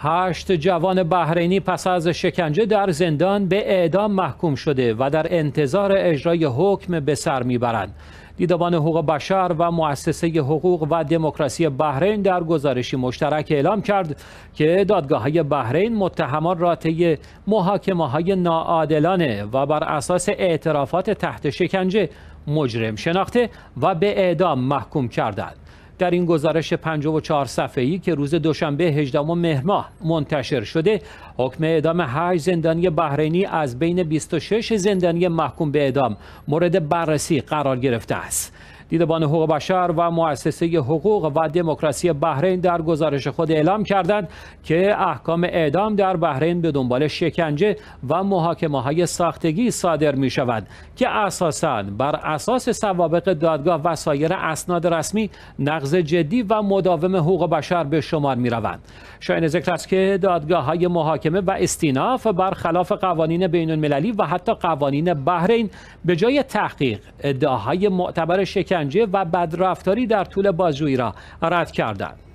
هشت جوان بحرینی پس از شکنجه در زندان به اعدام محکوم شده و در انتظار اجرای حکم به سر میبرند. دیدبان حقوق بشر و مؤسسه حقوق و دموکراسی بحرین در گزارشی مشترک اعلام کرد که دادگاه های بحرین متهمان را طی محاکمه های ناعادلانه و بر اساس اعترافات تحت شکنجه مجرم شناخته و به اعدام محکوم کردند. در این گزارش 54 صفحه‌ای که روز دوشنبه 18 مهر ماه منتشر شده حکم اعدام 8 زندانی بحرینی از بین 26 زندانی محکوم به اعدام مورد بررسی قرار گرفته است دیدبان حقوق بشر و مؤسسه حقوق و دموکراسی بحرین در گزارش خود اعلام کردند که احکام اعدام در بحرین به دنبال شکنجه و محاکمه های ساختگی صادر می شود که اساساً بر اساس سوابق دادگاه و سایر اسناد رسمی نقض جدی و مداوم حقوق بشر به شمار می روند شاین ذکر است که دادگاه های محاکمه و استیناف برخلاف قوانین بین المللی و حتی قوانین بحرین به جای تحقیق ادعاهای معتبر شکنجه و بدرفتاری در طول بازجویی را رد کردند.